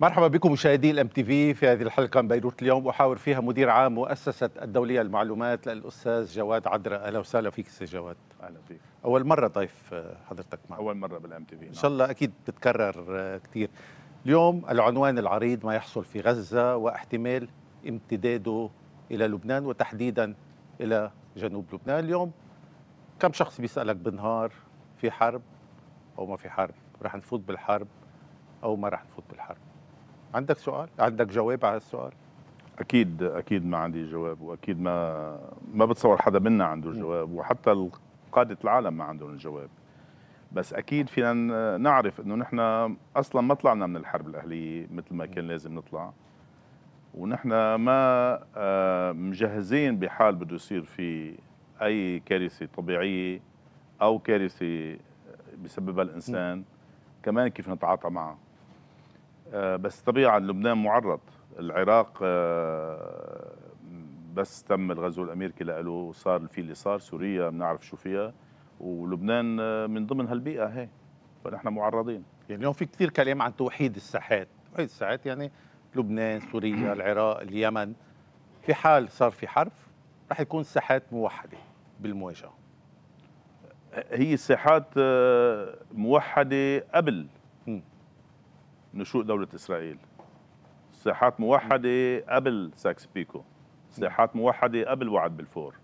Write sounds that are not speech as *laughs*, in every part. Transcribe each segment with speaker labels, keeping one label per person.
Speaker 1: مرحبا بكم مشاهدي الام تي في في هذه الحلقه من بيروت اليوم احاور فيها مدير عام مؤسسه الدوليه للمعلومات الاستاذ جواد عدرا اهلا وسهلا فيك استاذ جواد اهلا فيك اول مره ضيف آه، حضرتك معنا اول مره بالام تي في ان نعم. شاء الله اكيد بتتكرر آه، كثير اليوم العنوان العريض ما يحصل في غزه واحتمال امتداده الى لبنان وتحديدا الى جنوب لبنان اليوم كم شخص بيسالك بالنهار في حرب او ما في حرب رح نفوت بالحرب او ما رح نفوت بالحرب عندك سؤال؟ عندك جواب على السؤال؟ اكيد
Speaker 2: اكيد ما عندي جواب واكيد ما ما بتصور حدا منا عنده جواب وحتى قاده العالم ما عندهم الجواب بس اكيد فينا نعرف انه نحن اصلا ما طلعنا من الحرب الاهليه مثل ما كان لازم نطلع ونحن ما آه، مجهزين بحال بده يصير في اي كارثه طبيعيه او كارثه بسببها الانسان كمان كيف نتعاطى معها آه، بس طبيعة لبنان معرض العراق آه، بس تم الغزو الامريكي له صار في اللي صار سوريا بنعرف شو
Speaker 1: فيها ولبنان آه، من ضمن هالبيئه هي فنحن معرضين يعني اليوم في كثير كلام عن توحيد الساحات توحيد الساحات يعني لبنان سوريا *clears throat* العراق اليمن في حال صار في حرب رح يكون الساحات موحده بالمواجهه
Speaker 2: هي الساحات موحده قبل نشوء دولة إسرائيل ساحات موحدة قبل ساكس بيكو ساحات موحدة قبل وعد بالفور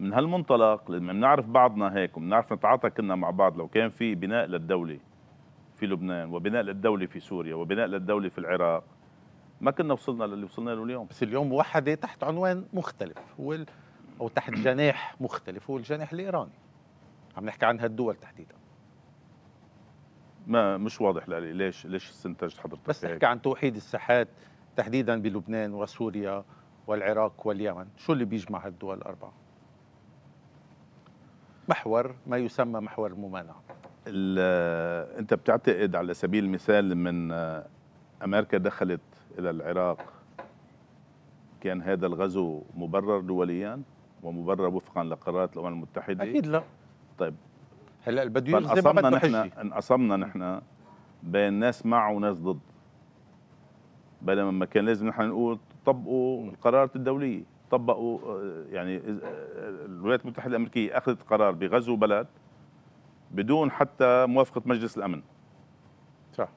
Speaker 2: من هالمنطلق لما بنعرف بعضنا هيك وبنعرف نتعاطى كنا مع بعض لو كان في بناء للدولة في لبنان وبناء للدولة في سوريا وبناء للدولة في العراق ما كنا وصلنا للي وصلنا له اليوم بس اليوم
Speaker 1: موحدة تحت عنوان مختلف هو أو تحت جناح مختلف هو الجناح الإيراني عم نحكي عن هالدول تحديدا ما مش واضح لي ليش ليش استنتجت حضرتك بس تحكي عن توحيد الساحات تحديدا بلبنان وسوريا والعراق واليمن شو اللي بيجمع هالدول الأربعة محور ما يسمى محور الممانعة
Speaker 2: أنت بتعتقد على سبيل المثال من أمريكا دخلت إلى العراق كان هذا الغزو مبرر دوليا ومبرر وفقا لقرارات الأمم المتحدة أكيد لا طيب هلا بده يلغي ما بده نحن انقسمنا نحن بين ناس مع وناس ضد بينما ما كان لازم نحن نقول طبقوا القرارات الدوليه طبقوا آه، يعني آه، الولايات المتحده الامريكيه اخذت قرار بغزو بلد بدون حتى موافقه مجلس الامن صح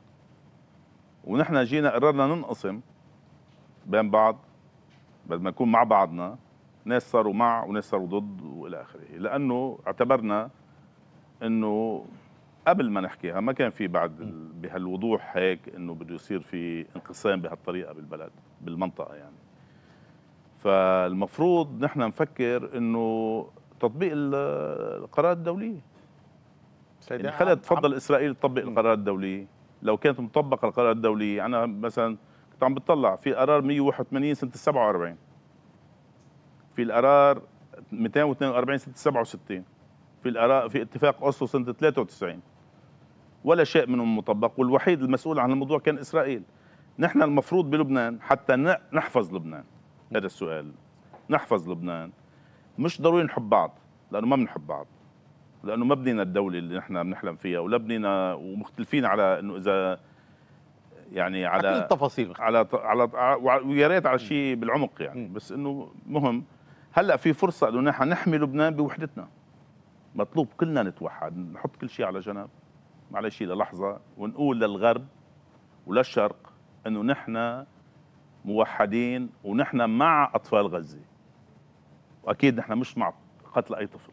Speaker 2: ونحن جينا قررنا ننقسم بين بعض بدل ما نكون مع بعضنا ناس صاروا مع وناس صاروا ضد والى اخره لانه اعتبرنا انه قبل ما نحكيها ما كان في بعد بهالوضوح هيك انه بده يصير في انقسام بهالطريقه بالبلد بالمنطقه يعني فالمفروض نحن نفكر انه تطبيق القرارات الدوليه يعني خلينا تفضل اسرائيل تطبق القرارات الدوليه لو كانت مطبقه القرارات الدوليه يعني انا مثلا كنت عم بتطلع في قرار 181 سنه 47 في القرار 242 سنه 67 في الأراء في اتفاق أوسلو سنة 93 ولا شيء منه مطبق والوحيد المسؤول عن الموضوع كان إسرائيل نحن المفروض بلبنان حتى نحفظ لبنان هذا السؤال نحفظ لبنان مش ضروري نحب بعض لأنه ما بنحب بعض لأنه ما بنينا الدولة اللي نحن بنحلم فيها ولا بنينا ومختلفين على إنه إذا يعني على كل التفاصيل على على ويا ريت على شيء بالعمق يعني بس انه مهم هلا في فرصه انه نحن نحمي لبنان بوحدتنا مطلوب كلنا نتوحد نحط كل شيء على جنب معلش للحظة ونقول للغرب وللشرق انه نحن موحدين ونحن مع اطفال غزه واكيد نحن مش مع قتل اي طفل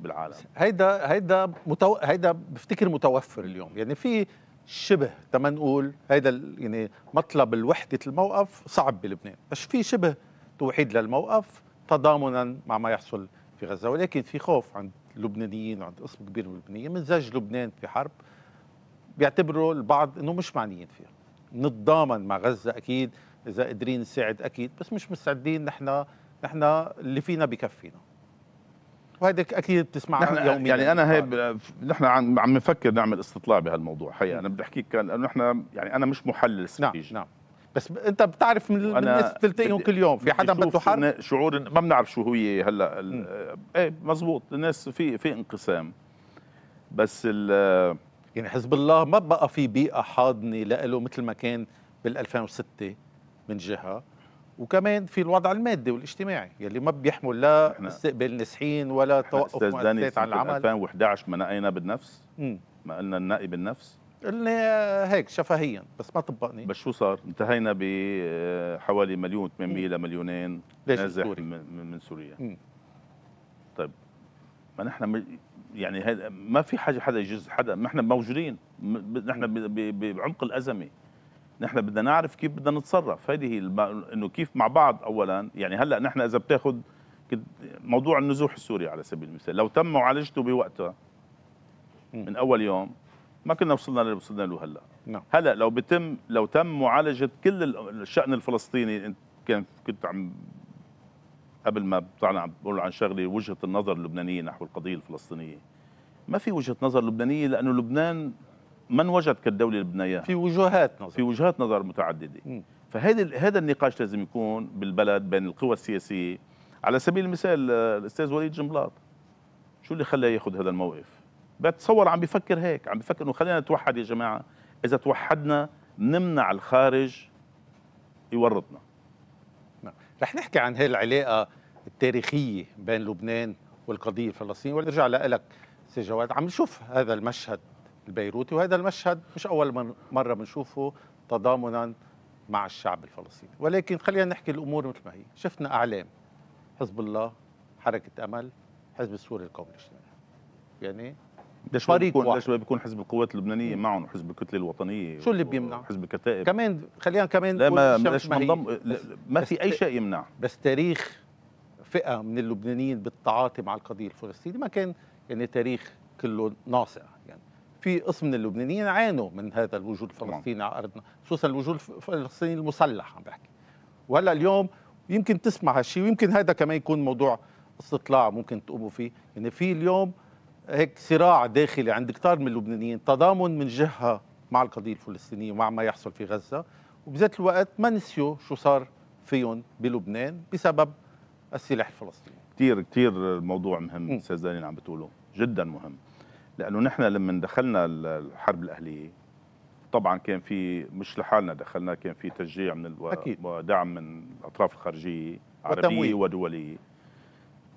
Speaker 1: بالعالم هيدا هيدا متو... هيدا بفتكر متوفر اليوم يعني في شبه تما نقول هيدا يعني مطلب الوحده الموقف صعب بلبنان بس في شبه توحيد للموقف تضامنا مع ما يحصل في غزة ولكن في خوف عند اللبنانيين وعند قسم كبير من اللبنانيين من زج لبنان في حرب بيعتبروا البعض انه مش معنيين فيها نتضامن مع غزة اكيد اذا قادرين نساعد اكيد بس مش مستعدين نحن نحن اللي فينا بكفينا وهيدا اكيد بتسمع نحن يوميا يعني انا
Speaker 2: هي نحن عم نفكر نعمل استطلاع بهالموضوع حقيقه انا بدي احكيك لانه نحن يعني انا مش محلل نعم، استراتيجي نعم نعم بس انت بتعرف من الناس بتلتقيهم كل يوم في حدا بده حرب شعور ما بنعرف شو هي هلا إيه،, ايه مزبوط
Speaker 1: الناس في في انقسام بس ال يعني حزب الله ما بقى في بيئه حاضنه له مثل ما كان بال 2006 من جهه وكمان في الوضع المادي والاجتماعي يلي ما بيحمل لا استقبال نازحين ولا توقف مؤسسات عن العمل 2011 ما نقينا بالنفس ما قلنا ننقي بالنفس اللي هيك شفهيا بس ما طبقني بس
Speaker 2: شو صار؟ انتهينا بحوالي آه، مليون 800 لمليونين نازح سوري.
Speaker 1: من, من سوريا مم.
Speaker 2: طيب ما نحن يعني ما في حاجه حدا يجز حدا ما احنا موجودين نحن بعمق الازمه نحن بدنا نعرف كيف بدنا نتصرف هذه هي الم... انه كيف مع بعض اولا يعني هلا نحن اذا بتاخذ موضوع النزوح السوري على سبيل المثال لو تم معالجته بوقتها من اول يوم ما كنا وصلنا للي وصلنا له هلا نعم. هلا لو بتم لو تم معالجه كل الشان الفلسطيني انت كنت كنت عم قبل ما طلعنا عم بقول عن شغله وجهه النظر اللبنانيه نحو القضيه الفلسطينيه ما في وجهه نظر لبنانيه لانه لبنان ما انوجد كالدوله اللي بدنا اياها في وجهات نظر في وجهات نظر متعدده فهذا فهيدي هذا النقاش لازم يكون بالبلد بين القوى السياسيه على سبيل المثال آه، الاستاذ وليد جنبلاط شو اللي خلاه ياخذ هذا الموقف بتصور عم بفكر هيك عم بفكر انه خلينا نتوحد يا جماعه
Speaker 1: اذا توحدنا نمنع الخارج يورطنا نعم. رح نحكي عن هي العلاقه التاريخيه بين لبنان والقضيه الفلسطينيه ونرجع لك سي جواد عم نشوف هذا المشهد البيروتي وهذا المشهد مش اول مره بنشوفه تضامنا مع الشعب الفلسطيني ولكن خلينا نحكي الامور مثل ما هي شفنا اعلام حزب الله حركه امل حزب السوري القومي الاجتماعي يعني
Speaker 2: ده شريك بيكون ده بيكون حزب القوات اللبنانيه معهم وحزب الكتله
Speaker 1: الوطنيه شو اللي بيمنع؟ حزب الكتائب كمان خلينا كمان لا ما مش منضم ما في اي شيء يمنع بس تاريخ فئه من اللبنانيين بالتعاطي مع القضيه الفلسطينيه ما كان يعني تاريخ كله ناصع يعني في قسم من اللبنانيين عانوا من هذا الوجود نعم. الفلسطيني على ارضنا خصوصا الوجود الفلسطيني المسلح عم بحكي وهلا اليوم يمكن تسمع هالشيء ويمكن هذا كمان يكون موضوع استطلاع ممكن تقوموا فيه ان يعني في اليوم هيك صراع داخلي عند كثار من اللبنانيين تضامن من جهه مع القضيه الفلسطينيه ومع ما يحصل في غزه وبذات الوقت ما نسيوا شو صار فيهم بلبنان بسبب السلاح الفلسطيني كثير
Speaker 2: كثير الموضوع مهم استاذ داني اللي عم بتقوله جدا مهم لانه نحن لما دخلنا الحرب الاهليه طبعا كان في مش لحالنا دخلنا كان في تشجيع من الو... أكيد. ودعم من الاطراف الخارجيه عربيه وتمويل. ودوليه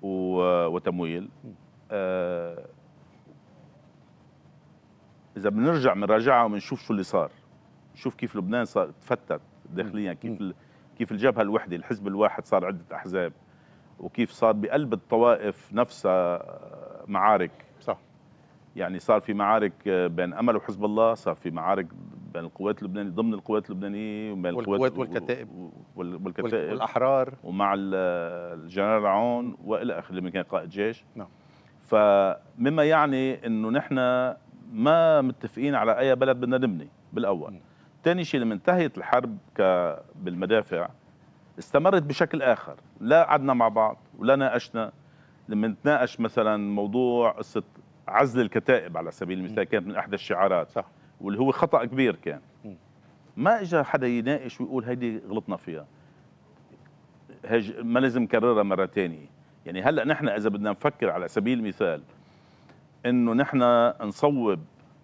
Speaker 2: و... وتمويل آه اذا بنرجع بنراجعها وبنشوف شو اللي صار شوف كيف لبنان صار تفتت داخليا كيف كيف الجبهه الوحده الحزب الواحد صار عده احزاب وكيف صار بقلب الطوائف نفسها آه، معارك صح يعني صار في معارك آه، بين امل وحزب الله صار في معارك بين القوات اللبنانيه ضمن القوات اللبنانيه وبين القوات والكتائب والكتائب والاحرار ومع الجنرال عون والى اخره اللي كان قائد جيش نعم فمما يعني انه نحن ما متفقين على اي بلد بدنا نبني بالاول ثاني شيء لما انتهت الحرب ك بالمدافع استمرت بشكل اخر لا قعدنا مع بعض ولا ناقشنا لما نتناقش مثلا موضوع قصه عزل الكتائب على سبيل المثال كانت من احدى الشعارات صح واللي هو خطا كبير كان ما اجى حدا يناقش ويقول هيدي غلطنا فيها ما لازم نكررها مره ثانيه يعني هلا نحن اذا بدنا نفكر على سبيل المثال انه نحن نصوب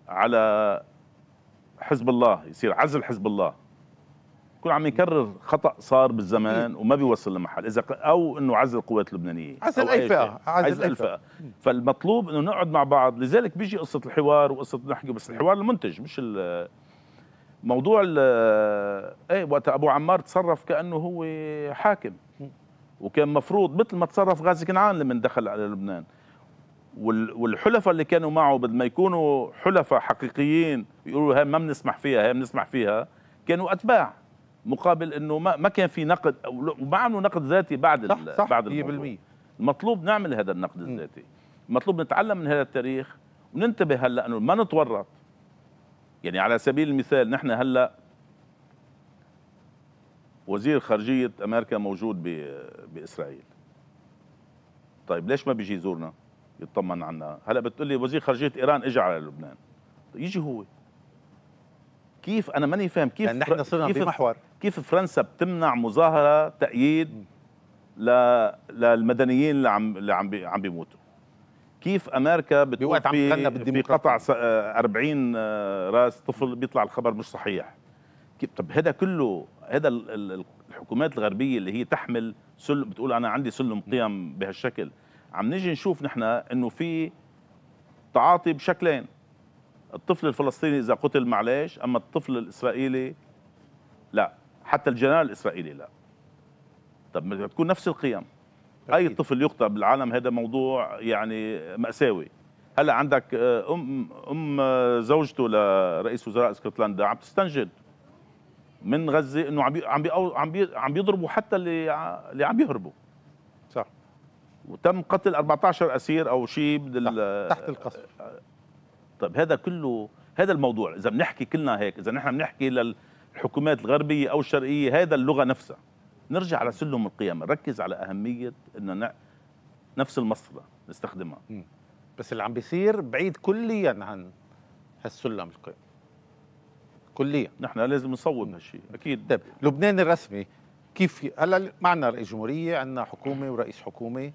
Speaker 2: على حزب الله يصير عزل حزب الله كل عم يكرر خطا صار بالزمان وما بيوصل لمحل اذا او انه عزل القوات اللبنانيه عزل اي فئه عزل اي فئه فالمطلوب انه نقعد مع بعض لذلك بيجي قصه الحوار وقصه نحكي بس الحوار المنتج مش موضوع اي وقت ابو عمار تصرف كانه هو حاكم وكان مفروض مثل ما تصرف غازي كنعان لما دخل على لبنان والحلفاء اللي كانوا معه بدل ما يكونوا حلفاء حقيقيين يقولوا هاي ما بنسمح فيها هاي بنسمح فيها كانوا اتباع مقابل انه ما, ما كان في نقد وما عملوا نقد ذاتي بعد صح صح بعد 100% المطلوب نعمل هذا النقد الذاتي المطلوب نتعلم من هذا التاريخ وننتبه هلا انه ما نتورط يعني على سبيل المثال نحن هلا وزير خارجيه امريكا موجود باسرائيل طيب ليش ما بيجي يزورنا؟ يطمن عنا هلا بتقول لي وزير خارجيه ايران اجى على لبنان يجي هو كيف انا ماني فاهم كيف لأن يعني نحن صرنا كيف بمحور كيف فرنسا بتمنع مظاهره تأييد ل... للمدنيين اللي عم اللي عم بي... عم بيموتوا كيف امريكا بتوقف في... بقطع 40 آه، آه، راس طفل بيطلع الخبر مش صحيح كيف طب هذا كله هذا الحكومات الغربيه اللي هي تحمل سلم بتقول انا عندي سلم قيم بهالشكل عم نيجي نشوف نحن انه في تعاطي بشكلين الطفل الفلسطيني اذا قتل معلش اما الطفل الاسرائيلي لا حتى الجنرال الاسرائيلي لا طب بتكون نفس القيم اي طفل يقتل بالعالم هذا موضوع يعني ماساوي هلا عندك آه، ام ام زوجته لرئيس وزراء اسكتلندا عم تستنجد من غزه انه عم عم عم بيضربوا حتى اللي اللي عم بيهربوا وتم قتل 14 اسير او شيء تحت القصف طيب هذا كله هذا الموضوع اذا بنحكي كلنا هيك اذا نحن بنحكي للحكومات الغربيه او الشرقيه هذا اللغه نفسها نرجع على سلم القيم نركز على اهميه انه نفس المصدر نستخدمها
Speaker 1: بس اللي عم بيصير بعيد كليا عن هالسلم القيم كليا نحن لازم نصوب هالشيء اكيد طيب لبنان الرسمي كيف هلا معنا رئيس جمهوريه عندنا حكومه ورئيس حكومه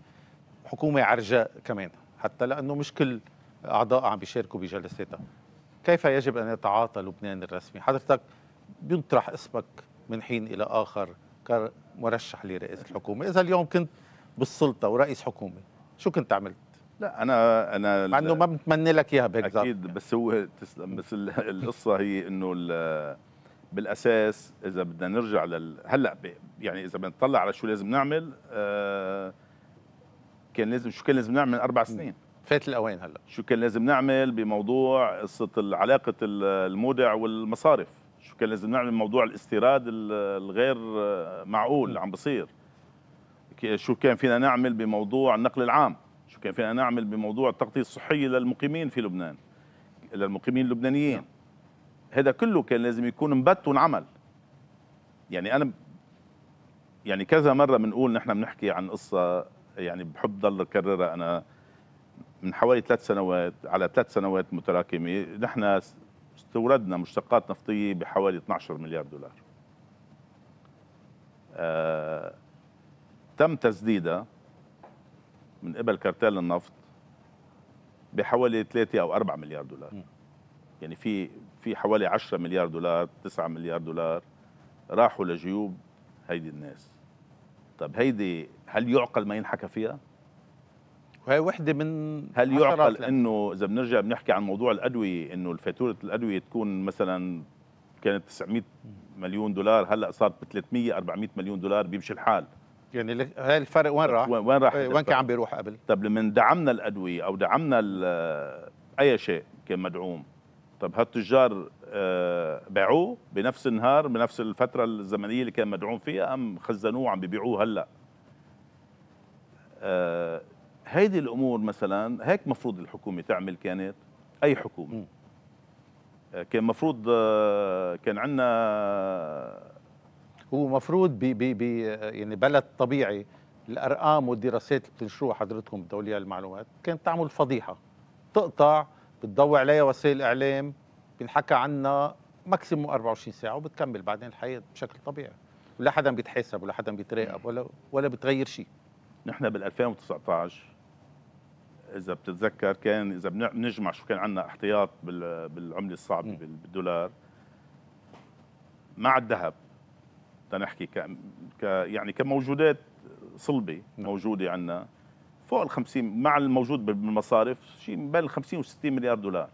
Speaker 1: حكومة عرجاء كمان حتى لأنه مش كل أعضاء عم بيشاركوا بجلساتها كيف يجب أن يتعاطى لبنان الرسمي حضرتك بيطرح اسمك من حين إلى آخر كمرشح لرئاسة الحكومة إذا اليوم كنت بالسلطة ورئيس حكومة شو كنت عملت؟ لا انا انا مع انه ما بتمنى لك اياها بهيك اكيد بس هو تسلم بس القصه هي
Speaker 2: انه بالاساس اذا بدنا نرجع لل هلا يعني اذا بنطلع على شو لازم نعمل آه كان لازم شو كان لازم نعمل من اربع سنين
Speaker 1: فات الاوان هلا
Speaker 2: شو كان لازم نعمل بموضوع قصه علاقه المودع والمصارف شو كان لازم نعمل بموضوع الاستيراد الغير معقول اللي عم بصير شو كان فينا نعمل بموضوع النقل العام شو كان فينا نعمل بموضوع التغطيه الصحيه للمقيمين في لبنان للمقيمين اللبنانيين نعم. هذا كله كان لازم يكون مبت ونعمل يعني انا يعني كذا مره بنقول نحن بنحكي عن قصه يعني بحب ضل اكررها انا من حوالي ثلاث سنوات على ثلاث سنوات متراكمه نحن استوردنا مشتقات نفطيه بحوالي 12 مليار دولار. آه تم تسديدها من قبل كارتيل النفط بحوالي 3 او 4 مليار دولار. يعني في في حوالي 10 مليار دولار 9 مليار دولار راحوا لجيوب هيدي الناس طب هيدي هل يعقل ما ينحكى فيها؟
Speaker 1: وهي وحده من هل يعقل
Speaker 2: انه اذا بنرجع بنحكي عن موضوع الادويه انه الفاتوره الادويه تكون مثلا كانت 900 مليون دولار هلا صارت ب 300 400 مليون دولار بيمشي الحال
Speaker 1: يعني هاي الفرق وين راح؟ وين راح؟
Speaker 2: إيه، وين كان عم بيروح قبل؟ طب لما دعمنا الادويه او دعمنا اي شيء كان مدعوم طب هالتجار آه، باعوه بنفس النهار بنفس الفتره الزمنيه اللي كان مدعوم فيها ام خزنوه عم بيبيعوه هلا آه، هيدي الامور مثلا هيك مفروض الحكومه تعمل كانت اي حكومه آه، كان مفروض
Speaker 1: كان عندنا هو مفروض ب ب يعني بلد طبيعي الارقام والدراسات اللي بتنشروها حضرتكم بالدوليه المعلومات كانت تعمل فضيحه تقطع بتضوي عليها وسائل الاعلام بنحكى عنها ماكسيموم 24 ساعه وبتكمل بعدين الحياه بشكل طبيعي ولا حدا بيتحاسب ولا حدا بيتراقب ولا ولا بتغير شيء نحن بال 2019 اذا
Speaker 2: بتتذكر كان اذا بنجمع شو كان عندنا احتياط بالعمله الصعبه بالدولار مع الذهب تنحكي ك يعني كموجودات صلبه نعم. موجوده عندنا فوق ال 50 مع الموجود بالمصارف شيء بين ال 50 و 60 مليار دولار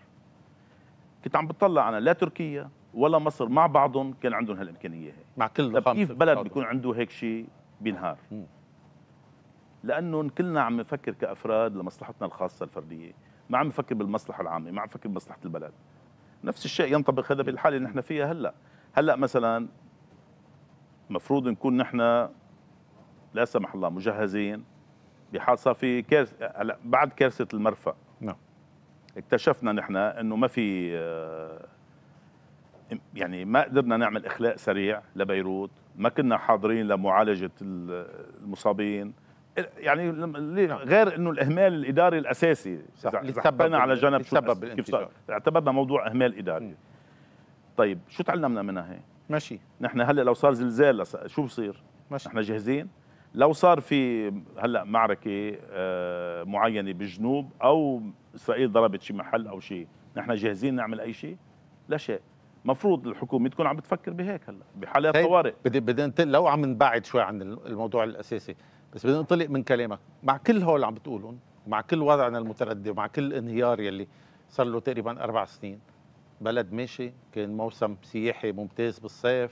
Speaker 2: كنت عم بتطلع انا لا تركيا ولا مصر مع بعضهم كان عندهم هالامكانيه هي مع كل طب كيف بلد بيكون عنده هيك شيء بينهار لانه كلنا عم نفكر كافراد لمصلحتنا الخاصه الفرديه ما عم نفكر بالمصلحه العامه ما عم نفكر بمصلحه البلد نفس الشيء ينطبق هذا بالحاله اللي نحن فيها هلا هلا مثلا مفروض نكون نحن لا سمح الله مجهزين اللي حاصه في كارثه بعد كارثه المرفأ نعم اكتشفنا نحن انه ما في آه، يعني ما قدرنا نعمل اخلاء سريع لبيروت ما كنا حاضرين لمعالجه المصابين يعني نعم. غير انه الاهمال الاداري الاساسي حكينا على جنب شو كيف اعتبرنا موضوع اهمال اداري طيب شو تعلمنا منها هي ماشي نحن هلا لو صار زلزال شو بصير ماشي نحن جاهزين لو صار في هلا معركه آه، معينه بالجنوب او اسرائيل ضربت شي محل او شيء نحن جاهزين نعمل اي شيء لا شيء مفروض
Speaker 1: الحكومه تكون عم بتفكر بهيك هلا بحالات طوارئ بدي بدي لو عم نبعد شوي عن الموضوع الاساسي بس بدي انطلق من كلامك مع كل هول اللي عم بتقولهم ومع كل وضعنا المتردي ومع كل الانهيار يلي صار له تقريبا اربع سنين بلد ماشي كان موسم سياحي ممتاز بالصيف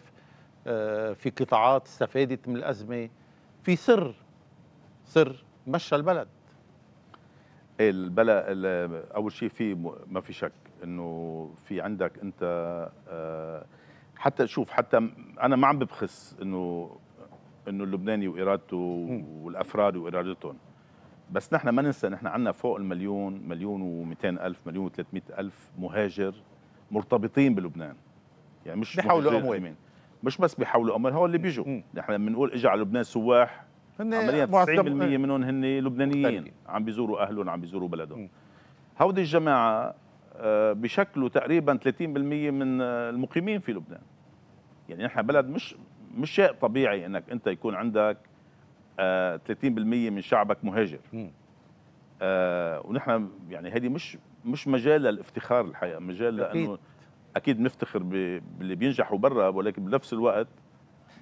Speaker 1: آه، في قطاعات استفادت من الازمه في سر سر مشى البلد البلد
Speaker 2: اول شيء في ما في شك انه في عندك انت آه، حتى شوف حتى انا ما عم ببخس انه انه اللبناني وارادته والافراد وارادتهم بس نحن ما ننسى نحن عندنا فوق المليون مليون و الف مليون و الف مهاجر مرتبطين بلبنان يعني مش بيحاولوا اموال مش بس بيحولوا اموال هو اللي بيجوا نحن بنقول اجى على لبنان سواح
Speaker 1: عمليا آه. 90% منهم
Speaker 2: هن لبنانيين عم بيزوروا اهلهم عم بيزوروا بلدهم هودي الجماعه آه، بشكلوا تقريبا 30% من آه، المقيمين في لبنان يعني نحن بلد مش مش شيء طبيعي انك انت يكون عندك 30% من شعبك مهاجر ونحن يعني هذه مش مش مجال للافتخار الحقيقه مجال لانه اكيد نفتخر باللي بينجحوا برا ولكن بنفس الوقت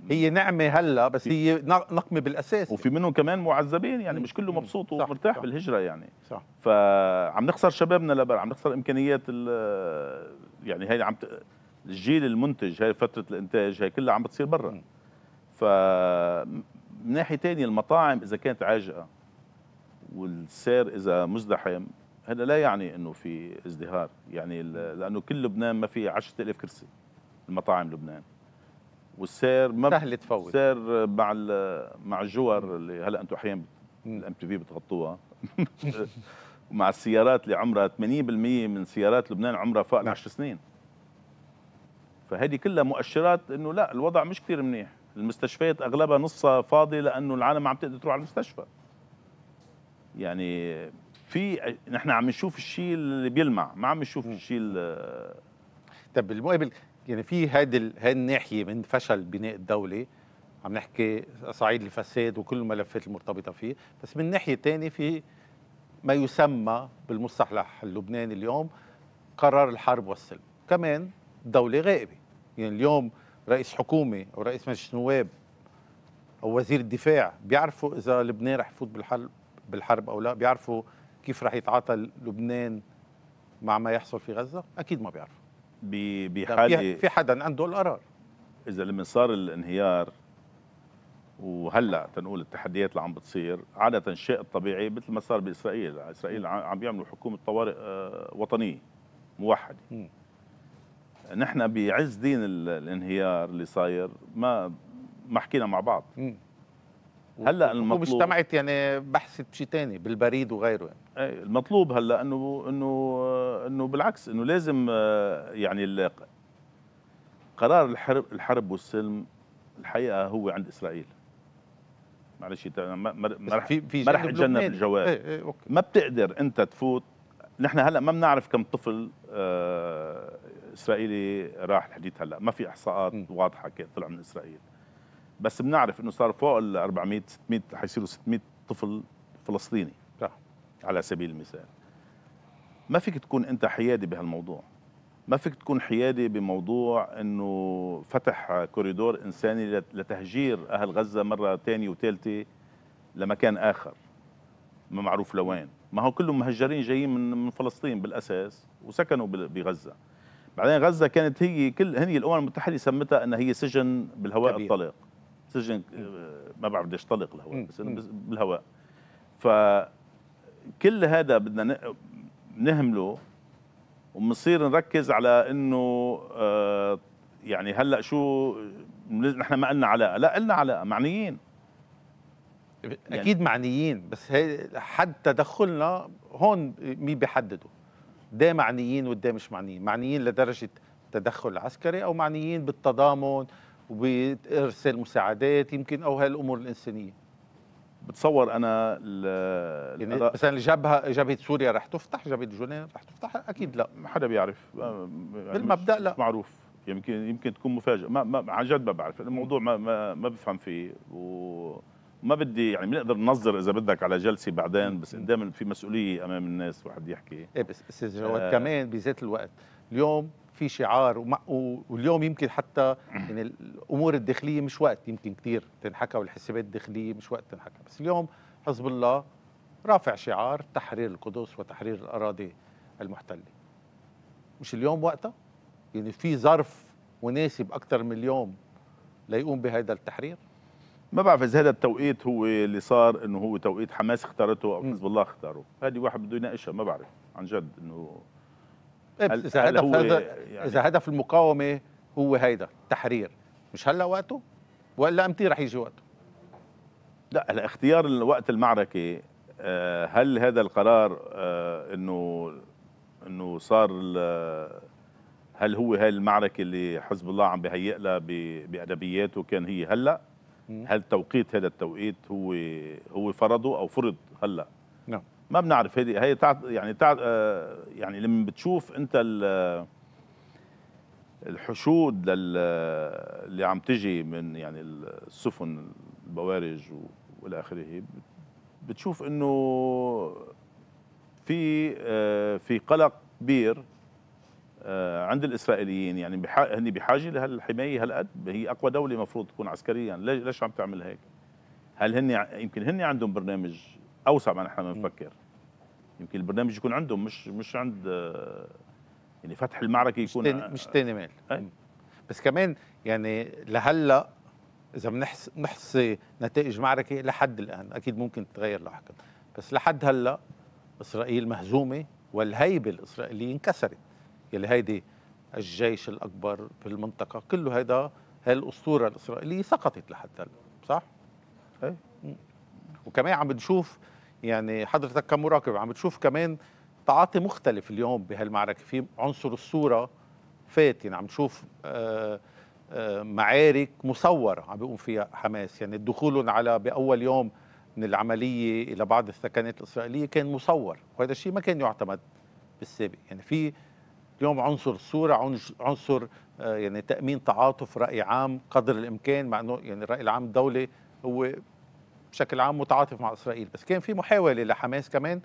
Speaker 2: هي نعمه هلا بس هي نقمه بالاساس وفي منهم كمان معذبين يعني مش كله مبسوط ومرتاح بالهجره يعني صح فعم نخسر شبابنا لبرا عم نخسر امكانيات يعني هي عم الجيل المنتج هاي فتره الانتاج هاي كلها عم بتصير برا ف من ناحيه ثانيه المطاعم اذا كانت عاجقه والسير اذا مزدحم هذا لا يعني انه في ازدهار يعني لانه كل لبنان ما في 10000 كرسي المطاعم لبنان والسير ما سهل تفوت السير مع مع الجوار اللي هلا انتم احيانا الام تي في بتغطوها ومع *laughs* السيارات اللي عمرها 80% من سيارات لبنان عمرها فوق 10 نعم. سنين فهذه كلها مؤشرات انه لا الوضع مش كثير منيح المستشفيات اغلبها نصها فاضي لانه العالم ما عم تقدر تروح على المستشفى يعني في نحن
Speaker 1: عم نشوف الشيء اللي بيلمع ما عم نشوف الشيء اللي طب بالمقابل يعني في هيدي هاي الناحيه من فشل بناء الدوله عم نحكي صعيد الفساد وكل الملفات المرتبطه فيه بس من ناحيه ثانيه في ما يسمى بالمصطلح اللبناني اليوم قرار الحرب والسلم كمان دولة غائبة يعني اليوم رئيس حكومة أو رئيس مجلس نواب أو وزير الدفاع بيعرفوا إذا لبنان رح يفوت بالحرب بالحرب أو لا بيعرفوا كيف راح يتعاطى لبنان مع ما يحصل في غزه؟ اكيد ما بيعرفوا
Speaker 2: بحاله في
Speaker 1: حدا عنده القرار
Speaker 2: اذا لما صار الانهيار وهلا تنقول التحديات اللي عم بتصير عاده الشيء الطبيعي مثل ما صار باسرائيل، اسرائيل عم بيعملوا حكومه طوارئ آه، وطنيه موحده م. نحن بعز دين الانهيار اللي صاير ما ما حكينا مع بعض م. هلا المطلوب اجتمعت يعني بحثت شيء ثاني بالبريد وغيره يعني. المطلوب هلا انه انه انه بالعكس انه لازم آه، يعني قرار الحرب الحرب والسلم الحقيقه هو عند اسرائيل معلش ما رح ما رح اتجنب الجواب ايه ايه اوكي. ما بتقدر انت تفوت نحن هلا ما بنعرف كم طفل آه، اسرائيلي راح الحديث هلا ما في احصاءات م. واضحه طلع من اسرائيل بس بنعرف انه صار فوق ال 400 600 حيصيروا 600 طفل فلسطيني على سبيل المثال ما فيك تكون انت حيادي بهالموضوع ما فيك تكون حيادي بموضوع انه فتح كوريدور انساني لتهجير اهل غزه مره ثانيه وثالثه لمكان اخر ما معروف لوين ما هو كلهم مهجرين جايين من من فلسطين بالاساس وسكنوا بغزه بعدين غزه كانت هي كل هني الامم المتحده سمتها انها هي سجن بالهواء كبير. الطلق سجن آه، ما بعرف قديش طلق الهواء بس بالهواء ف كل هذا بدنا نهمله وبنصير نركز على انه آه، يعني هلا شو نحن ما قلنا علاقه لا قلنا علاقه معنيين
Speaker 1: اكيد يعني معنيين بس هي حد تدخلنا هون مين بيحدده ده معنيين وده مش معنيين معنيين لدرجه تدخل عسكري او معنيين بالتضامن وبارسال مساعدات يمكن او هالامور الانسانيه بتصور انا يعني مثلا الجبهه جبهه سوريا رح تفتح جبهه جنين رح تفتح اكيد لا ما حدا بيعرف
Speaker 2: آه، يعني
Speaker 1: بالمبدا لا معروف يمكن
Speaker 2: يمكن تكون مفاجاه ما, ما عن جد ما بعرف الموضوع ما ما, ما بفهم فيه وما بدي يعني بنقدر ننظر اذا بدك على جلسه بعدين بس دائما في مسؤوليه امام الناس واحد
Speaker 1: يحكي ايه بس استاذ جواد آه كمان بذات الوقت اليوم في شعار ومع واليوم يمكن حتى يعني الامور الداخليه مش وقت يمكن كثير تنحكى والحسابات الداخليه مش وقت تنحكى بس اليوم حزب الله رافع شعار تحرير القدس وتحرير الاراضي المحتله مش اليوم وقتها يعني في ظرف مناسب اكثر من اليوم ليقوم بهذا التحرير ما بعرف اذا هذا التوقيت
Speaker 2: هو اللي صار انه هو توقيت حماس اختارته او حزب الله اختاره هذه واحد بده يناقشها ما بعرف
Speaker 1: عن جد انه إيه، إذا هدف هذا يعني اذا هدف المقاومه هو هيدا تحرير مش هلا وقته ولا امتى رح يجي وقته
Speaker 2: لا هلا اختيار وقت المعركه آه، هل هذا القرار آه، انه انه صار هل هو هاي المعركه اللي حزب الله عم بيهيئ لها بادبياته كان هي هلا هل توقيت هذا التوقيت هو هو فرضه او فرض هلا ما بنعرف هذه هي تعت يعني تعت آه، يعني لما بتشوف انت الحشود لل اللي عم تجي من يعني السفن البوارج والى اخره بتشوف انه في آه، في قلق كبير آه، عند الاسرائيليين يعني هن بحاجه لهالحمايه هالقد هي اقوى دوله المفروض تكون عسكريا ليش عم تعمل هيك؟ هل هن يمكن هن عندهم برنامج اوسع ما نحن بنفكر يمكن البرنامج يكون عندهم
Speaker 1: مش مش عند يعني فتح المعركه يكون مش آه، تاني, مال بس كمان يعني لهلا اذا بنحصي نتائج معركه لحد الان اكيد ممكن تتغير لاحقا بس لحد هلا اسرائيل مهزومه والهيبه الاسرائيليه انكسرت يلي هيدي الجيش الاكبر في المنطقه كله هيدا هاي الاسطوره الاسرائيليه سقطت لحد هلا صح؟ ايه وكمان عم بنشوف يعني حضرتك كمراقب عم بتشوف كمان تعاطي مختلف اليوم بهالمعركة في عنصر الصورة فات يعني عم تشوف آه، آه، معارك مصورة عم بيقوم فيها حماس يعني دخولهم على بأول يوم من العملية إلى بعض السكنات الإسرائيلية كان مصور وهذا الشيء ما كان يعتمد بالسابق يعني في اليوم عنصر الصورة عنصر آه، يعني تأمين تعاطف رأي عام قدر الإمكان مع أنه يعني الرأي العام الدولي هو بشكل عام متعاطف مع اسرائيل بس كان في محاوله لحماس كمان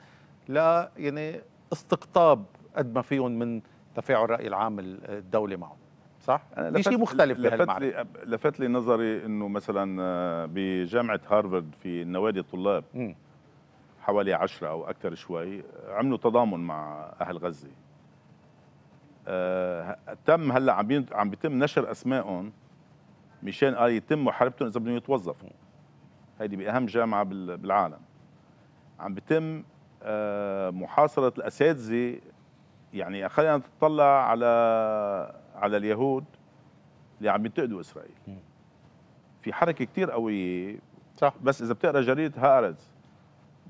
Speaker 1: لا يعني استقطاب قد ما فيهم من تفاعل الراي العام الدولي معهم صح؟ في شيء مختلف لفت لي
Speaker 2: لفت لي نظري انه مثلا آه، بجامعه هارفرد في نوادي الطلاب م. حوالي عشرة او اكثر شوي آه، عملوا تضامن مع اهل غزه أه تم هلا عم عم بيتم نشر اسمائهم مشان قال آه، يتم محاربتهم اذا بدهم يتوظفوا هيدي باهم جامعه بالعالم عم بتم آه، محاصره الاساتذه يعني خلينا نتطلع على على اليهود اللي عم ينتقدوا اسرائيل في حركه كثير قويه صح بس اذا بتقرا جريده هارتز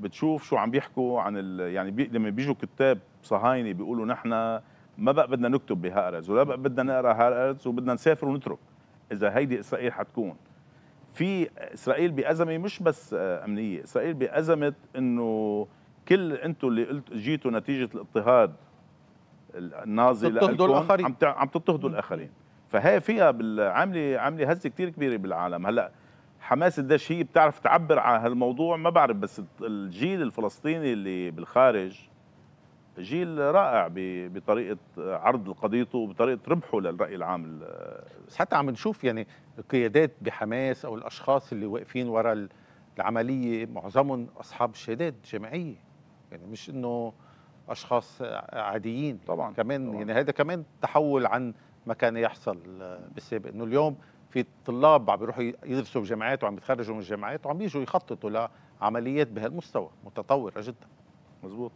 Speaker 2: بتشوف شو عم بيحكوا عن ال... يعني بي... لما بيجوا كتاب صهاينه بيقولوا نحن ما بقى بدنا نكتب بهارتز ولا بقى بدنا نقرا هارتز وبدنا نسافر ونترك اذا هيدي اسرائيل حتكون في اسرائيل بازمه مش بس امنيه اسرائيل بازمه انه كل انتم اللي قلت جيتوا نتيجه الاضطهاد النازي تضطهدوا الاخرين عم عم تضطهدوا الاخرين فهي فيها بالعامله عامله هزه كثير كبيره بالعالم هلا حماس قديش هي بتعرف تعبر عن هالموضوع ما بعرف بس الجيل الفلسطيني اللي بالخارج جيل رائع بطريقه عرض قضيته وبطريقه ربحه للراي العام
Speaker 1: بس حتى عم نشوف يعني القيادات بحماس او الاشخاص اللي واقفين وراء العمليه معظمهم اصحاب شهادات جامعيه يعني مش انه اشخاص عاديين طبعا كمان طبعا. يعني هذا كمان تحول عن ما كان يحصل بالسابق انه اليوم في طلاب عم بيروحوا يدرسوا بجامعات وعم يتخرجوا من الجامعات وعم يجوا يخططوا لعمليات بهالمستوى متطوره جدا مزبوط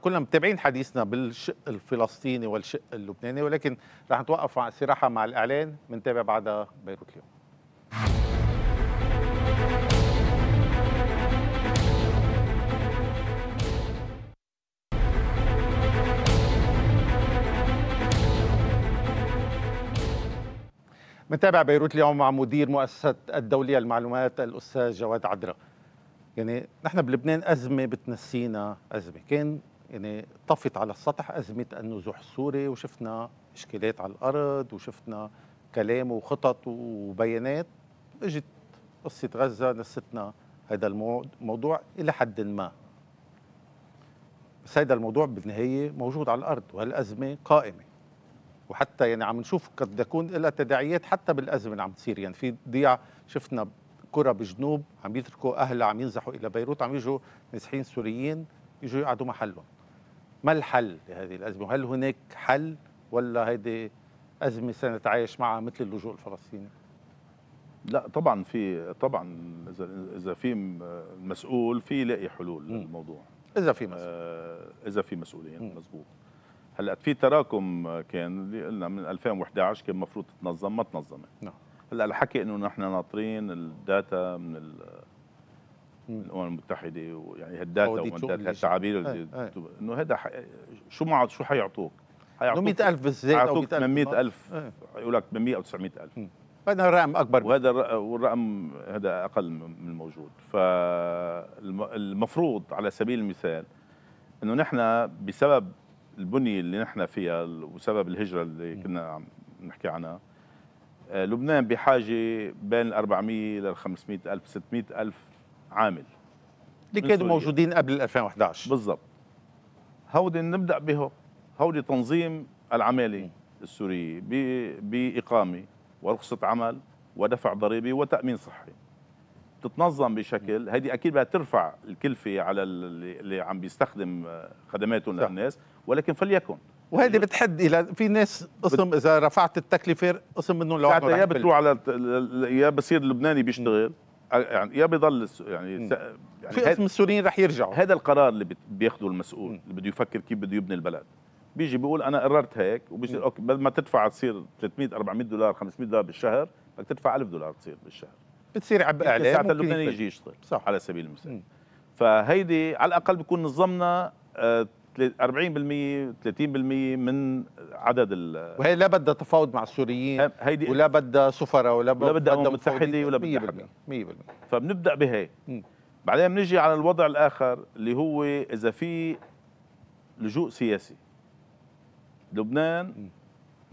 Speaker 1: كنا متابعين حديثنا بالشق الفلسطيني والشق اللبناني ولكن رح نتوقف على استراحه مع الاعلان بنتابع بعدها بيروت اليوم متابع بيروت اليوم مع مدير مؤسسة الدولية المعلومات الأستاذ جواد عدرا يعني نحن بلبنان أزمة بتنسينا أزمة كان يعني طفت على السطح أزمة النزوح السوري وشفنا إشكالات على الأرض وشفنا كلام وخطط وبيانات اجت قصة غزة نستنا هذا الموضوع إلى حد ما بس هذا الموضوع بالنهاية موجود على الأرض وهالأزمة قائمة وحتى يعني عم نشوف قد تكون لها تداعيات حتى بالأزمة اللي عم تصير يعني في ضياع شفنا كرة بجنوب عم يتركوا أهلها عم ينزحوا إلى بيروت عم يجوا نازحين سوريين يجوا يقعدوا محلهم ما الحل لهذه الأزمة هل هناك حل ولا هذه أزمة سنتعايش معها مثل اللجوء الفلسطيني
Speaker 2: لا طبعا في طبعا اذا اذا في مسؤول في يلاقي حلول للموضوع اذا في مسؤول آه اذا في مسؤولين مزبوط هلا في تراكم كان اللي قلنا من 2011 كان المفروض تنظم ما تنظمت نعم هلا الحكي انه نحن ناطرين الداتا من الامم المتحده ويعني هالداتا ومدات اللي إيه، إيه. انه هذا شو معه شو حيعطوك؟ حيعطوك 100000 بالزيت او 800000 إيه. يقول لك 800 او 900000 هذا الرقم اكبر وهذا والرقم هذا اقل من الموجود فالمفروض على سبيل المثال انه نحن بسبب البنيه اللي نحن فيها وسبب الهجره اللي كنا عم نحكي عنها آه، لبنان بحاجة بين 400 لل 500 ألف 600 ألف عامل
Speaker 1: اللي كانوا موجودين
Speaker 2: قبل 2011 بالضبط هودي نبدأ به هودي تنظيم العمالة السورية بإقامة ورخصة عمل ودفع ضريبي وتأمين صحي تتنظم بشكل هذه أكيد بدها ترفع الكلفة على اللي عم بيستخدم آه، خدماته للناس
Speaker 1: ولكن فليكن وهذه بتحد الى في ناس قسم اذا رفعت التكلفه قسم منهم لو يا بتروح على
Speaker 2: يا بصير اللبناني بيشتغل يعني يا بيضل يعني, يعني, في قسم السوريين رح يرجعوا هذا القرار اللي بياخذه المسؤول اللي بده يفكر كيف بده يبني البلد بيجي بيقول انا قررت هيك وبيصير اوكي بدل ما تدفع تصير 300 400 دولار 500 دولار بالشهر بدك تدفع 1000 دولار تصير بالشهر
Speaker 1: بتصير عبء عليه ساعتها اللبناني يجي يشتغل
Speaker 2: صح على سبيل المثال فهيدي على الاقل بكون نظمنا آه، 40% 30% من عدد ال وهي لا بدها تفاوض مع السوريين هيدي ولا بدها سفراء ولا بدها بدها امم متحده ولا بدها 100% 100% فبنبدا بهي بعدين بنيجي على الوضع الاخر اللي هو اذا في لجوء سياسي لبنان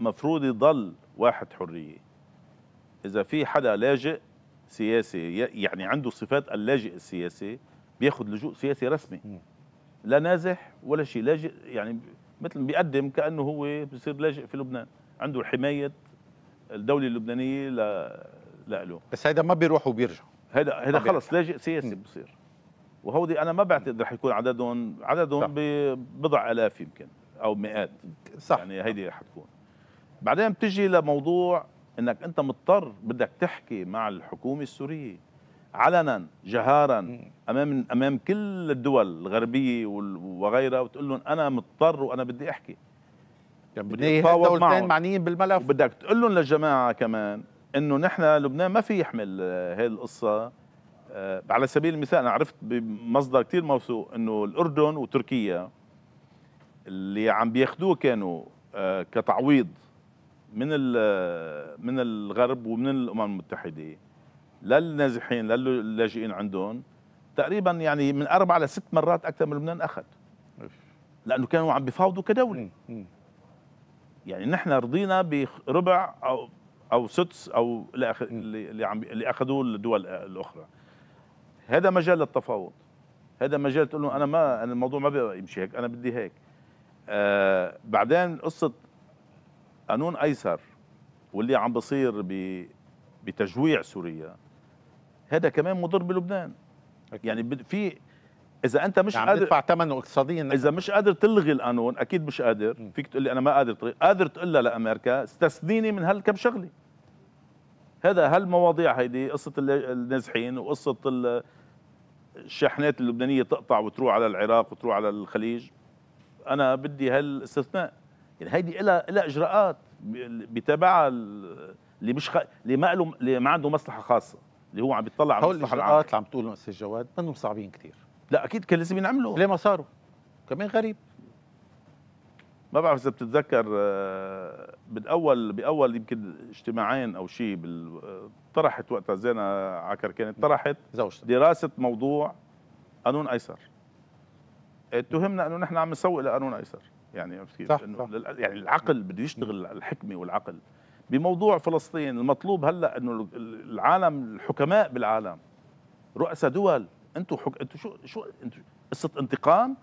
Speaker 2: مفروض يضل واحد حريه اذا في حدا لاجئ سياسي يعني عنده صفات اللاجئ السياسي بياخذ لجوء سياسي رسمي لا نازح ولا شيء لاجئ يعني مثل بيقدم كانه هو بصير لاجئ في لبنان عنده حمايه الدوله اللبنانيه ل لإله بس هيدا ما بيروح وبيرجع هيدا هيدا خلص لاجئ سياسي بصير وهودي انا ما بعتقد رح يكون عددهم عددهم بضع الاف يمكن او مئات صح يعني هيدي رح تكون بعدين بتجي لموضوع انك انت مضطر بدك تحكي مع الحكومه السوريه علنا جهارا امام امام كل الدول الغربيه وغيرها وتقول لهم انا مضطر وانا بدي احكي يعني بدي إيه اتفاوض معهم معنيين بالملف بدك تقول لهم للجماعه كمان انه نحن لبنان ما في يحمل هي آه، القصه آه، على سبيل المثال انا عرفت بمصدر كثير موثوق انه الاردن وتركيا اللي عم بياخذوه كانوا آه، كتعويض من من الغرب ومن الامم المتحده للنازحين للاجئين عندهم تقريبا يعني من اربع لست مرات اكثر من لبنان اخذ لانه كانوا عم بيفاوضوا كدوله يعني نحن رضينا بربع او او سدس او اللي عم اللي اخذوه الدول الاخرى هذا مجال للتفاوض هذا مجال تقول انا ما انا الموضوع ما بيمشي هيك انا بدي هيك آه بعدين قصه قانون ايسر واللي عم بصير بتجويع سوريا هذا كمان مضر بلبنان يعني في اذا انت مش يعني قادر تدفع ثمنه اقتصاديا اذا مش قادر تلغي القانون اكيد مش قادر فيك تقول لي انا ما قادر قادر تقول لها لامريكا استثنيني من هالكم شغله هذا هالمواضيع هيدي قصه النازحين وقصه الشاحنات اللبنانيه تقطع وتروح على العراق وتروح على الخليج انا بدي هالاستثناء يعني هيدي لها لها اجراءات بيتابعها اللي مش خ... اللي ما له اللي ما عنده مصلحه خاصه اللي هو عم بيطلع على المصلحه العامه هول
Speaker 1: عم تقول استاذ جواد
Speaker 2: منهم صعبين كثير لا اكيد كان لازم ينعملوا ليه ما صاروا؟ كمان غريب ما بعرف اذا بتتذكر آه، بالاول باول يمكن اجتماعين او شيء آه، طرحت وقتها زينه عكر كانت طرحت زوجتها دراسه موضوع قانون ايسر اتهمنا انه نحن عم نسوق لقانون ايسر يعني صح, صح. يعني العقل بده يشتغل الحكمه والعقل بموضوع فلسطين المطلوب هلا انه العالم الحكماء بالعالم رؤساء دول انتوا حك... انتوا شو شو انتوا قصه انتقام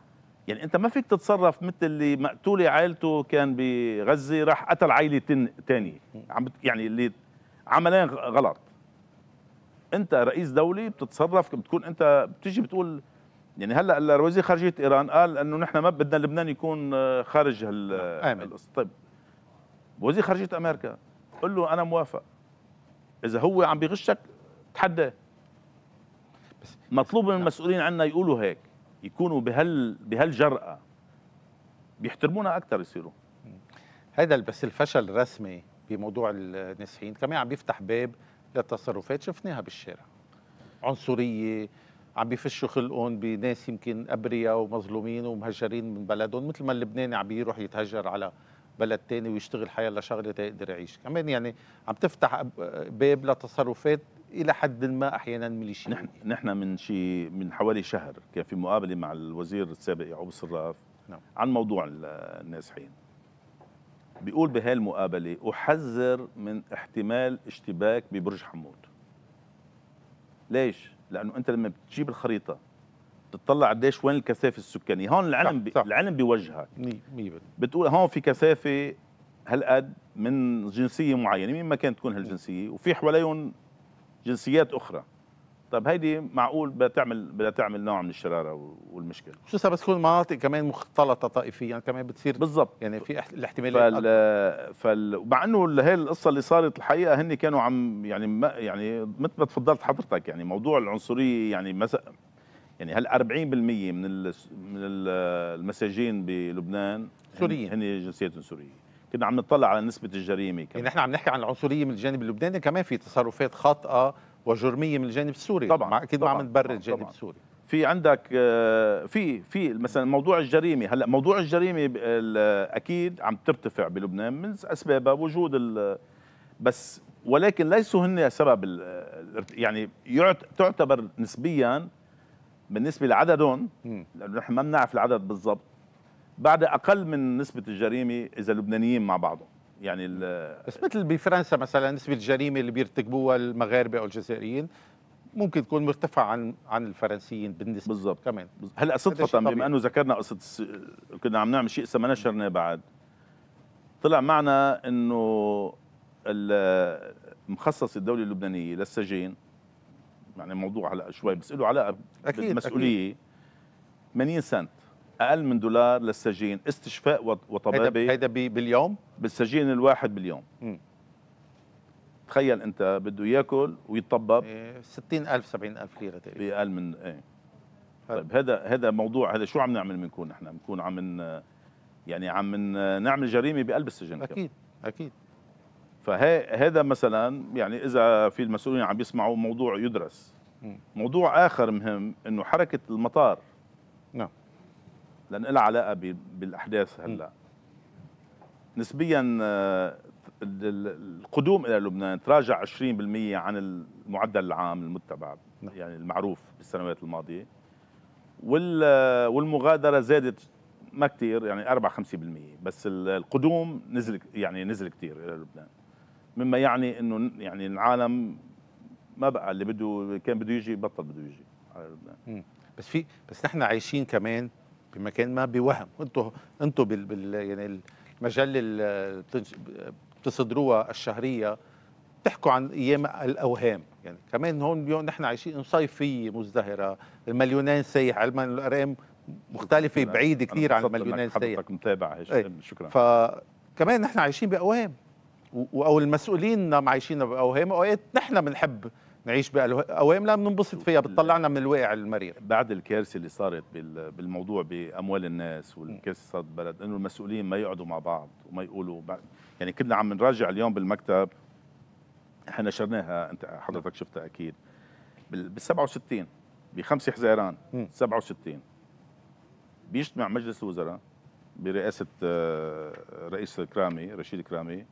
Speaker 2: يعني انت ما فيك تتصرف مثل اللي مقتوله عائلته كان بغزه راح قتل عائله ثانيه عم يعني اللي عملين غلط انت رئيس دولي بتتصرف بتكون انت بتيجي بتقول يعني هلا الوزير خارجيه ايران قال انه نحن ما بدنا لبنان يكون آه، خارج هال طيب وزير خارجيه امريكا قول له انا موافق اذا هو عم بيغشك بس مطلوب من نعم. المسؤولين عنا يقولوا هيك يكونوا بهال بهالجرأة
Speaker 1: بيحترمونا أكثر يصيروا هذا بس الفشل الرسمي بموضوع النازحين كمان عم بيفتح باب للتصرفات شفناها بالشارع عنصرية عم بيفشوا خلقهم بناس يمكن أبرياء ومظلومين ومهجرين من بلدهم مثل ما اللبناني عم بيروح يتهجر على بلد تاني ويشتغل حياة لشغلة تقدر يعيش كمان يعني عم تفتح باب لتصرفات الى حد ما احيانا ميليشيا نحن
Speaker 2: نحن من شي من حوالي شهر كان في مقابله مع الوزير السابق يعقوب الصراف نعم. عن موضوع النازحين بيقول بهاي المقابله احذر من احتمال اشتباك ببرج حمود ليش لانه انت لما بتجيب الخريطه بتطلع قديش وين الكثافه السكانيه هون العلم صح صح. العلم بيوجهك بتقول هون في كثافه هالقد من جنسيه معينه مين ما كانت تكون هالجنسيه وفي حواليهم جنسيات اخرى طب هيدي معقول بدها تعمل بدها تعمل نوع من الشراره والمشكله
Speaker 1: شو بس تكون مناطق كمان مختلطه طائفيا يعني كمان بتصير بالضبط يعني في الاحتمال فال فال مع انه هي القصه اللي صارت
Speaker 2: الحقيقه هن كانوا عم يعني ما يعني مثل ما تفضلت حضرتك يعني موضوع العنصريه يعني مثلا يعني هل 40% من من المساجين بلبنان
Speaker 1: سوريين هن جنسيتهم سوريه كنا عم نطلع على نسبه الجريمه كمان. يعني نحن عم نحكي عن العنصريه من الجانب اللبناني كمان في تصرفات خاطئه وجرميه من الجانب السوري طبعا اكيد ما عم نبرر الجانب السوري في عندك
Speaker 2: آه، في في مثلا موضوع الجريمه هلا موضوع الجريمه اكيد عم ترتفع بلبنان من اسبابها وجود ال بس ولكن ليسوا هن سبب يعني تعتبر نسبيا بالنسبه لعددهم لانه نحن ما بنعرف العدد بالضبط بعد اقل
Speaker 1: من نسبه الجريمه اذا لبنانيين مع بعضهم يعني بس مثل بفرنسا مثلا نسبه الجريمه اللي بيرتكبوها المغاربه او الجزائريين ممكن تكون مرتفعة عن عن الفرنسيين بالنسبة بالضبط كمان هلا صدفة بما انه
Speaker 2: ذكرنا قصة كنا عم نعمل شيء اسمه ما نشرناه بعد طلع معنا انه مخصص الدولة اللبنانية للسجين يعني موضوع هلا شوي بس له علاقه أكيد بالمسؤوليه أكيد. 80 سنت اقل من دولار للسجين استشفاء وطبابه هيدا باليوم بالسجين الواحد باليوم م. تخيل انت بده ياكل ويتطبب 60000 70000 ليره تقريبا باقل من ايه طيب هذا هذا موضوع هذا شو عم نعمل بنكون نحن بنكون عم يعني عم نعمل جريمه بقلب السجن اكيد كم. اكيد فهذا مثلا يعني اذا في المسؤولين عم يسمعوا موضوع يدرس موضوع اخر مهم انه حركه المطار نعم لان لها علاقه بالاحداث هلا نسبيا القدوم الى لبنان تراجع 20% عن المعدل العام المتبع نعم. يعني المعروف بالسنوات الماضيه والمغادره زادت ما كثير يعني 4 5% بس القدوم نزل يعني نزل كثير الى لبنان مما يعني انه يعني العالم ما بقى اللي بده كان بده يجي بطل بده يجي على
Speaker 1: لبنان بس في بس نحن عايشين كمان بمكان ما بوهم انتم انتم بال, بال يعني المجله اللي بتصدروها الشهريه بتحكوا عن ايام الاوهام يعني كمان هون اليوم نحن عايشين صيفيه مزدهره المليونين سايح علما انه الارقام مختلفه بعيده كثير عن المليونين سايح متابع إيه. شكرا فكمان نحن عايشين باوهام او المسؤولين نعم عايشين باوهام اوقات إيه، نحن بنحب نعيش باوهام لا بننبسط فيها بتطلعنا من الواقع المرير بعد الكارثه اللي صارت بالموضوع باموال الناس والكارثه صارت بلد
Speaker 2: انه المسؤولين ما يقعدوا مع بعض وما يقولوا يعني كنا عم نراجع اليوم بالمكتب احنا نشرناها انت حضرتك نعم. شفتها اكيد بال 67 ب 5 حزيران 67 بيجتمع مجلس الوزراء برئاسه آه، رئيس الكرامي رشيد الكرامي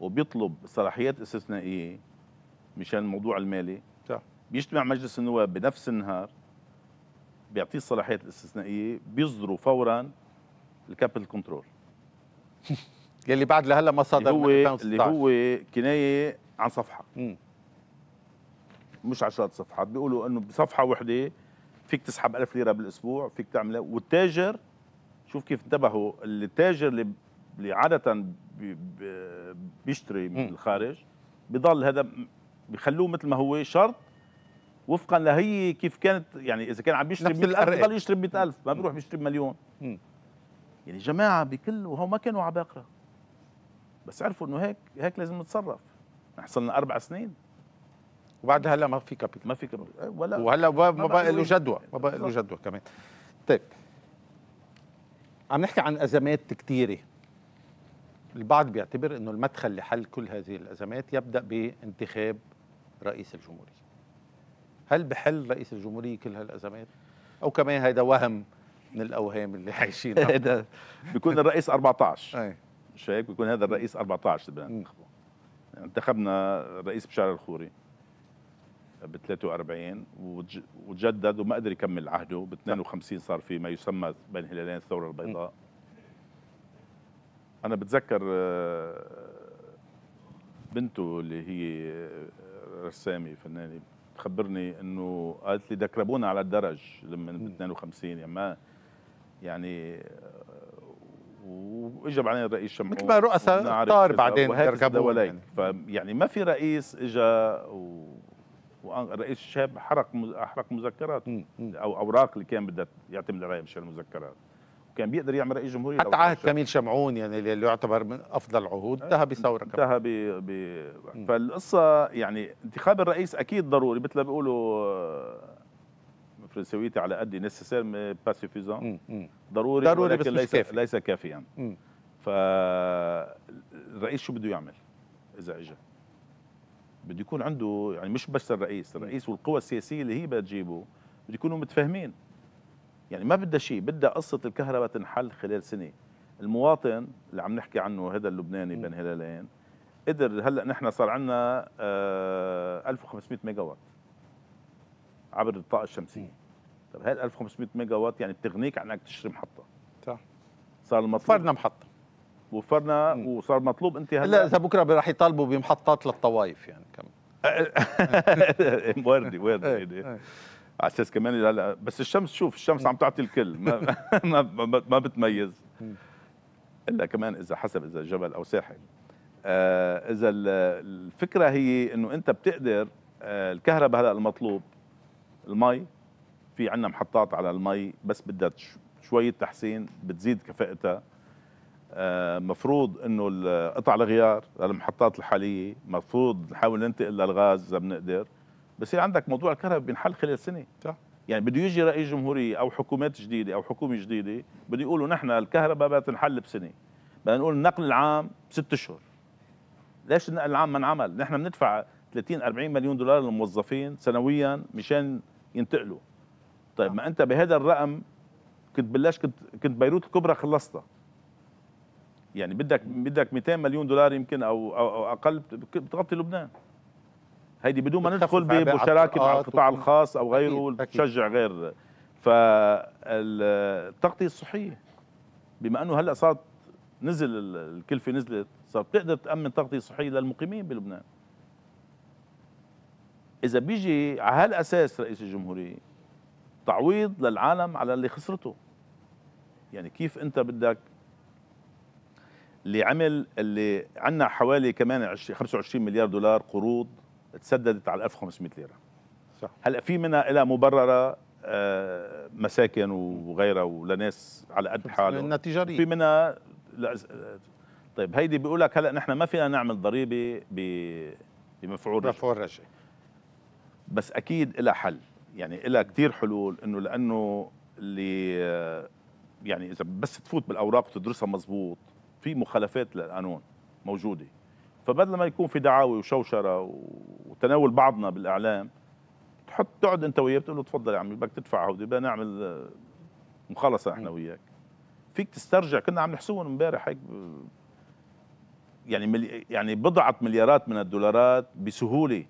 Speaker 2: وبيطلب صلاحيات استثنائيه مشان الموضوع المالي صح بيجتمع مجلس النواب بنفس النهار بيعطيه الصلاحيات الاستثنائيه بيصدروا فورا الكابيتال كنترول *laughs* يلي بعد لهلا ما صدر اللي هو اللي هو كنايه عن صفحه مم. مش عشرات صفحات بيقولوا انه بصفحه وحده فيك تسحب 1000 ليره بالاسبوع فيك تعمل والتاجر شوف كيف انتبهوا التاجر اللي اللي عاده بيشتري من الخارج بضل هذا بخلوه مثل ما هو شرط وفقا لهي كيف كانت يعني اذا كان عم بيشتري 100000 بضل يشتري ب 100000 ما بيروح بيشتري بمليون يعني جماعه بكل وهو ما كانوا عباقره بس عرفوا انه هيك هيك لازم نتصرف
Speaker 1: حصلنا صرنا اربع سنين وبعدها هلا ما في كابيتال ما في كابيتال ولا وهلا ما بقى له جدوى ما بقى له جدوى كمان طيب عم نحكي عن ازمات كثيره البعض بيعتبر انه المدخل لحل كل هذه الازمات يبدا بانتخاب رئيس الجمهوريه هل بحل رئيس الجمهوريه كل هالازمات او كمان هذا وهم من الاوهام اللي عايشينها *laughs* هذا بيكون الرئيس 14 مش هيك بيكون هذا الرئيس 14 بدنا ننتخبه
Speaker 2: انتخبنا الرئيس بشار الخوري ب 43 وتجدد وما قدر يكمل عهده ب 52 صار في ما يسمى بين هلالين الثوره البيضاء م. انا بتذكر آه، بنته اللي هي آه، رسامه فنانه بتخبرني انه قالت لي دكربونا على الدرج لما ب 52 يعني ما يعني آه، واجى بعدين الرئيس شمعون مثل ما رؤساء طار بعدين دركبوا يعني فيعني ما في رئيس اجى و... والرئيس الشاب حرق احرق مذكرات او اوراق اللي كان بدها يعتمد عليها مشان المذكرات كان بيقدر يعمل رئيس جمهوريه حتى عهد كميل شمعون يعني اللي يعتبر من افضل العهود انتهى بثوره كمان انتهى ب... ب... فالقصه يعني انتخاب الرئيس اكيد ضروري مثل ما بيقولوا آه، فرنسويتي على قد نيسيسير باسيفيزون ضروري ضروري ولكن ليس كافي. ليس كافيا فالرئيس شو بده يعمل اذا اجى بده يكون عنده يعني مش بس الرئيس الرئيس والقوى السياسيه اللي هي بتجيبه بده يكونوا متفاهمين يعني ما بدها شيء بدها قصه الكهرباء تنحل خلال سنه المواطن اللي عم نحكي عنه هذا اللبناني بين هلالين قدر هلا نحن صار عندنا 1500 ميجا وات عبر الطاقه الشمسيه طب هاي 1500 ميجا وات يعني بتغنيك عن انك تشتري محطه
Speaker 1: صح صار المطلوب وفرنا محطه وفرنا وصار مطلوب انت هلا لا اذا بكره راح يطالبوا بمحطات للطوائف يعني كمان
Speaker 2: *laughs* وردي وردي *laughs* إيه، إيه. إيه. على اساس كمان لا بس الشمس شوف الشمس عم تعطي الكل *laughs* *laughs* ما ما, ما بتميز الا كمان اذا حسب اذا جبل او ساحل آه اذا الفكره هي انه انت بتقدر آه الكهرباء هلا المطلوب المي في عندنا محطات على المي بس بدها شويه تحسين بتزيد كفاءتها آه مفروض انه قطع الغيار للمحطات الحاليه مفروض نحاول ننتقل للغاز اذا بنقدر بصير عندك موضوع الكهرباء بينحل خلال سنه صح يعني بده يجي رئيس جمهوريه او حكومات جديده او حكومه جديده بده يقولوا نحن الكهرباء بدها تنحل بسنه بدنا نقول النقل العام ست اشهر ليش النقل العام ما انعمل؟ نحن بندفع 30 40 مليون دولار للموظفين سنويا مشان ينتقلوا طيب ما انت بهذا الرقم كنت بلاش كنت كنت بيروت الكبرى خلصتها يعني بدك بدك 200 مليون دولار يمكن او او, أو اقل بتغطي لبنان هيدي بدون ما ندخل بمشاركه مع آه، القطاع الخاص او غيره تشجع غير فالتغطيه الصحيه بما انه هلا صارت نزل الكلفه نزلت صار بتقدر تامن تغطيه صحيه للمقيمين بلبنان اذا بيجي على هالاساس رئيس الجمهوريه تعويض للعالم على اللي خسرته يعني كيف انت بدك اللي عمل اللي عندنا حوالي كمان 25 مليار دولار قروض تسددت على 1500 ليره صح هلا في منها لها مبرره آه، مساكن وغيرها ولناس على قد حالهم منها تجاريه في منها طيب هيدي بيقول لك هلا نحن ما فينا نعمل ضريبه بمفعول رجعي مفعول رجعي بس اكيد لها حل يعني لها كثير حلول انه لانه اللي يعني اذا بس تفوت بالاوراق وتدرسها مزبوط في مخالفات للقانون موجوده فبدل ما يكون في دعاوي وشوشره وتناول بعضنا بالاعلام تحط تقعد انت وياه بتقول له تفضل يا عمي بدك تدفع هودي بدنا نعمل آه، مخلصه احنا وياك فيك تسترجع كنا عم نحسبهم امبارح هيك يعني ملي يعني بضعه مليارات من
Speaker 1: الدولارات بسهوله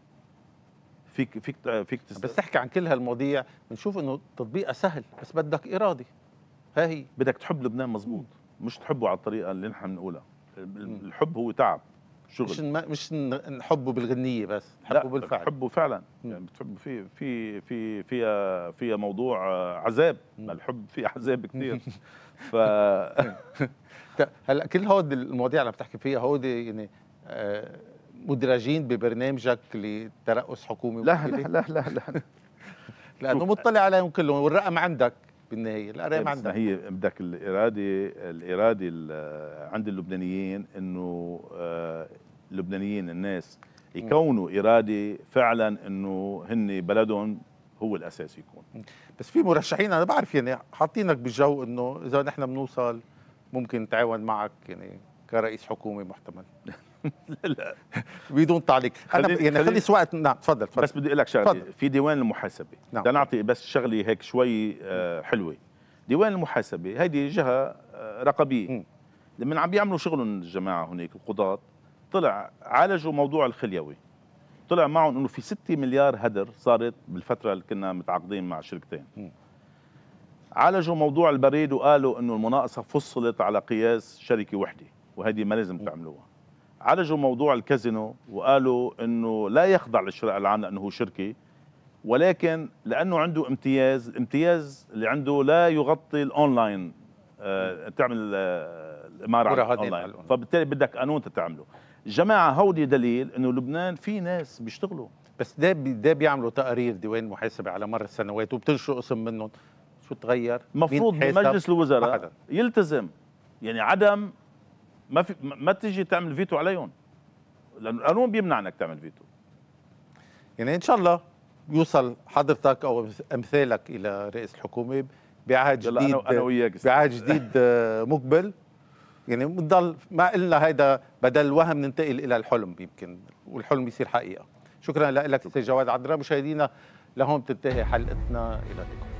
Speaker 1: فيك فيك آه، فيك تسترجع. بس تحكي عن كل هالمواضيع بنشوف انه تطبيقها سهل بس بدك اراده ها هي بدك تحب لبنان مزبوط
Speaker 2: مش تحبه على الطريقه اللي نحن بنقولها الحب هو تعب شغل مش مش نحبه بالغنيه بس نحبه بالفعل بتحبه فعلا يعني بتحبه في في في فيها
Speaker 1: فيها موضوع آه، عذاب الحب فيه عذاب كثير ف *laughs* هلا كل هود المواضيع اللي بتحكي فيها هود يعني آه، مدرجين ببرنامجك لترأس حكومي لا لا لا لا, لا. *laughs* لانه مطلع عليهم كلهم والرقم عندك بالنهايه الارام عندنا هي
Speaker 2: بدك الاراده الاراده عند اللبنانيين انه آه، اللبنانيين الناس يكونوا اراده فعلا انه هن بلدهم هو الاساس يكون
Speaker 1: بس في مرشحين انا بعرف يعني حاطينك بالجو انه اذا نحن بنوصل ممكن نتعاون معك يعني كرئيس حكومه محتمل *laughs* لا لا *laughs* بدون تعليق انا يعني خلي سواء نعم تفضل تفضل بس بدي اقول لك شغله في ديوان المحاسبه نعم. بدنا نعطي
Speaker 2: بس شغله هيك شوي آه، حلوه ديوان المحاسبه هيدي جهه رقبيه آه، رقابيه لما عم بيعملوا شغلهم الجماعه هناك القضاة طلع عالجوا موضوع الخليوي طلع معهم انه في 6 مليار هدر صارت بالفتره اللي كنا متعاقدين مع شركتين عالجوا موضوع البريد وقالوا انه المناقصه فصلت على قياس شركه وحده وهذه ما لازم تعملوها عالجوا موضوع الكازينو وقالوا انه لا يخضع للشرع العام لانه هو شركه ولكن لانه عنده امتياز الامتياز اللي عنده لا يغطي الاونلاين آه تعمل آه، الاماره على الاونلاين فبالتالي بدك قانون تتعمله جماعه هودي دليل انه
Speaker 1: لبنان في ناس بيشتغلوا بس ده بي ده بيعملوا تقارير ديوان محاسبه على مر السنوات وبتنشر قسم منهم شو تغير مفروض مجلس الوزراء يلتزم
Speaker 2: يعني عدم ما في ما تيجي تعمل فيتو عليهم لانه القانون بيمنع
Speaker 1: انك تعمل فيتو يعني ان شاء الله يوصل حضرتك او امثالك الى رئيس الحكومه بعهد جديد أنا, وياك بعهد جديد آه، مقبل يعني بنضل ما قلنا هيدا بدل الوهم ننتقل الى الحلم يمكن والحلم يصير حقيقه شكرا لك استاذ جواد عدرا مشاهدينا لهون بتنتهي حلقتنا الى اللقاء